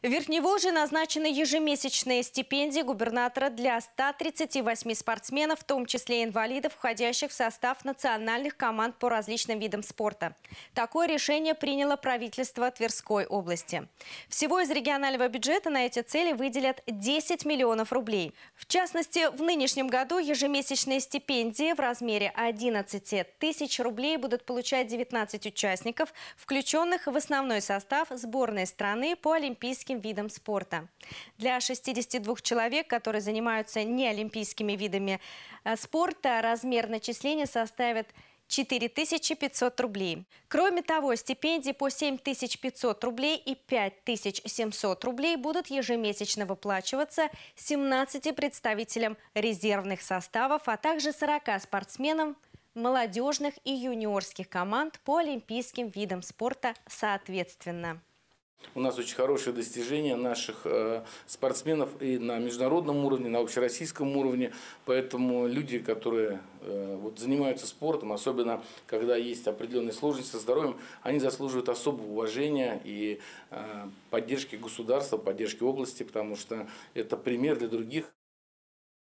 В Верхневолжье назначены ежемесячные стипендии губернатора для 138 спортсменов, в том числе инвалидов, входящих в состав национальных команд по различным видам спорта. Такое решение приняло правительство Тверской области. Всего из регионального бюджета на эти цели выделят 10 миллионов рублей. В частности, в нынешнем году ежемесячные стипендии в размере 11 тысяч рублей будут получать 19 участников, включенных в основной состав сборной страны по олимпийским олимпийским видам спорта. Для 62 человек, которые занимаются неолимпийскими видами э, спорта, размер начисления составит 4500 рублей. Кроме того, стипендии по 7500 рублей и 5700 рублей будут ежемесячно выплачиваться 17 представителям резервных составов, а также 40 спортсменам молодежных и юниорских команд по олимпийским видам спорта соответственно. У нас очень хорошие достижения наших э, спортсменов и на международном уровне, на общероссийском уровне. Поэтому люди, которые э, вот, занимаются спортом, особенно когда есть определенные сложности со здоровьем, они заслуживают особого уважения и э, поддержки государства, поддержки области, потому что это пример для других.